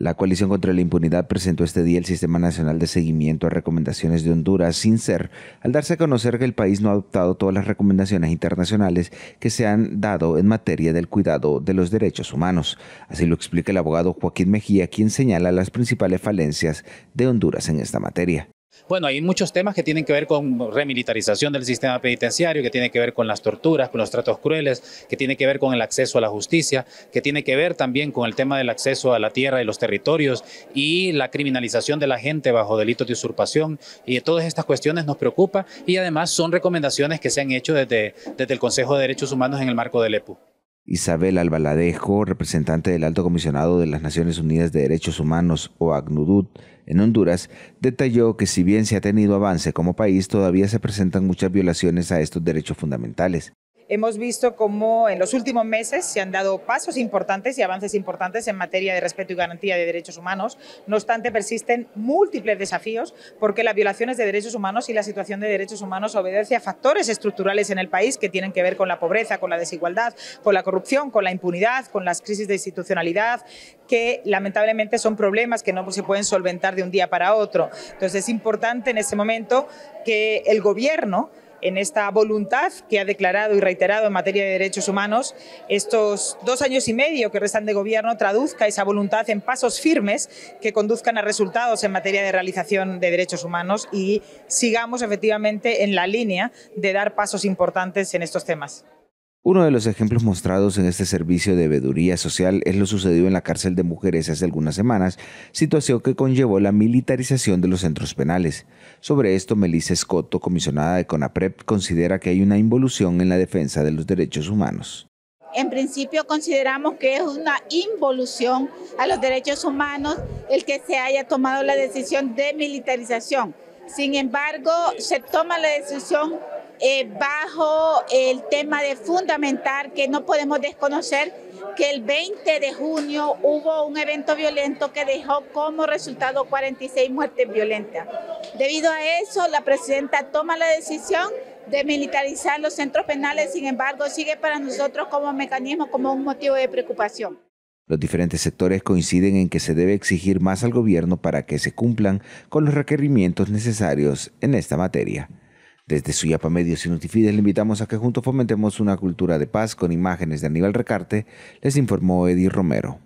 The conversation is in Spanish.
La coalición contra la impunidad presentó este día el Sistema Nacional de Seguimiento a Recomendaciones de Honduras sin ser, al darse a conocer que el país no ha adoptado todas las recomendaciones internacionales que se han dado en materia del cuidado de los derechos humanos. Así lo explica el abogado Joaquín Mejía, quien señala las principales falencias de Honduras en esta materia. Bueno, hay muchos temas que tienen que ver con remilitarización del sistema penitenciario, que tiene que ver con las torturas, con los tratos crueles, que tiene que ver con el acceso a la justicia, que tiene que ver también con el tema del acceso a la tierra y los territorios y la criminalización de la gente bajo delitos de usurpación. Y todas estas cuestiones nos preocupan y además son recomendaciones que se han hecho desde, desde el Consejo de Derechos Humanos en el marco del EPU. Isabel Albaladejo, representante del Alto Comisionado de las Naciones Unidas de Derechos Humanos o ACNUDUT en Honduras, detalló que si bien se ha tenido avance como país, todavía se presentan muchas violaciones a estos derechos fundamentales. Hemos visto cómo en los últimos meses se han dado pasos importantes y avances importantes en materia de respeto y garantía de derechos humanos. No obstante, persisten múltiples desafíos porque las violaciones de derechos humanos y la situación de derechos humanos obedece a factores estructurales en el país que tienen que ver con la pobreza, con la desigualdad, con la corrupción, con la impunidad, con las crisis de institucionalidad, que lamentablemente son problemas que no se pueden solventar de un día para otro. Entonces es importante en ese momento que el Gobierno en esta voluntad que ha declarado y reiterado en materia de derechos humanos estos dos años y medio que restan de gobierno traduzca esa voluntad en pasos firmes que conduzcan a resultados en materia de realización de derechos humanos y sigamos efectivamente en la línea de dar pasos importantes en estos temas. Uno de los ejemplos mostrados en este servicio de veeduría social es lo sucedido en la cárcel de mujeres hace algunas semanas, situación que conllevó la militarización de los centros penales. Sobre esto, Melissa Escoto, comisionada de CONAPREP, considera que hay una involución en la defensa de los derechos humanos. En principio consideramos que es una involución a los derechos humanos el que se haya tomado la decisión de militarización. Sin embargo, se toma la decisión eh, bajo el tema de fundamental que no podemos desconocer que el 20 de junio hubo un evento violento que dejó como resultado 46 muertes violentas. Debido a eso, la presidenta toma la decisión de militarizar los centros penales, sin embargo, sigue para nosotros como mecanismo, como un motivo de preocupación. Los diferentes sectores coinciden en que se debe exigir más al gobierno para que se cumplan con los requerimientos necesarios en esta materia. Desde su Suyapa Medios y Notifides le invitamos a que juntos fomentemos una cultura de paz con imágenes de Aníbal Recarte, les informó Eddie Romero.